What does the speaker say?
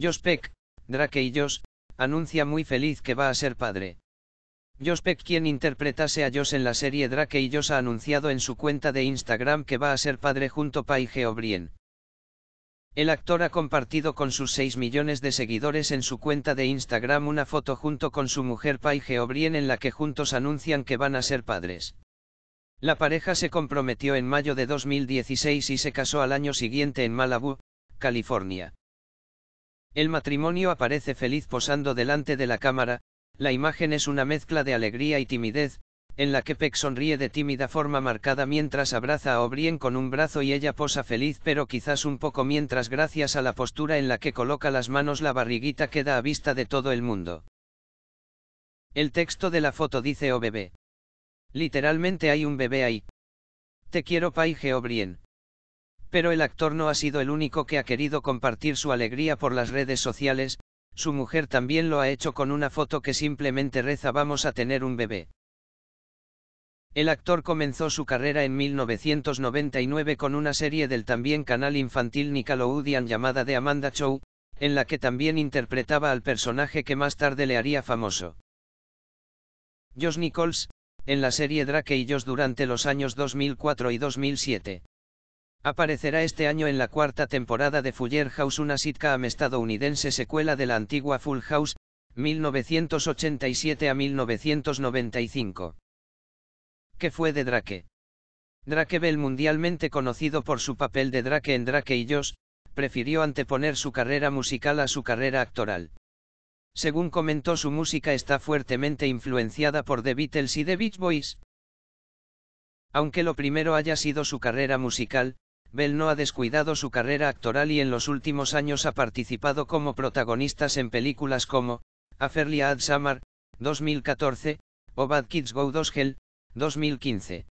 Jospec, Drake y Jos anuncia muy feliz que va a ser padre. Jospec quien interpretase a Jos en la serie Drake y Jos, ha anunciado en su cuenta de Instagram que va a ser padre junto a Paige O'Brien. El actor ha compartido con sus 6 millones de seguidores en su cuenta de Instagram una foto junto con su mujer Paige O'Brien en la que juntos anuncian que van a ser padres. La pareja se comprometió en mayo de 2016 y se casó al año siguiente en Malibu, California. El matrimonio aparece feliz posando delante de la cámara, la imagen es una mezcla de alegría y timidez, en la que Peck sonríe de tímida forma marcada mientras abraza a O'Brien con un brazo y ella posa feliz pero quizás un poco mientras gracias a la postura en la que coloca las manos la barriguita queda a vista de todo el mundo. El texto de la foto dice oh bebé. Literalmente hay un bebé ahí. Te quiero paige O'Brien. Pero el actor no ha sido el único que ha querido compartir su alegría por las redes sociales, su mujer también lo ha hecho con una foto que simplemente reza vamos a tener un bebé. El actor comenzó su carrera en 1999 con una serie del también canal infantil Nickelodeon llamada The Amanda Show, en la que también interpretaba al personaje que más tarde le haría famoso. Josh Nichols, en la serie Drake y Josh durante los años 2004 y 2007. Aparecerá este año en la cuarta temporada de Fuller House, una sitcom estadounidense secuela de la antigua Full House, 1987 a 1995. ¿Qué fue de Drake? Drake Bell, mundialmente conocido por su papel de Drake en Drake y Josh, prefirió anteponer su carrera musical a su carrera actoral. Según comentó, su música está fuertemente influenciada por The Beatles y The Beach Boys. Aunque lo primero haya sido su carrera musical, Bell no ha descuidado su carrera actoral y en los últimos años ha participado como protagonistas en películas como A Ad Summer, 2014, o Bad Kids Go 2 Hell, 2015.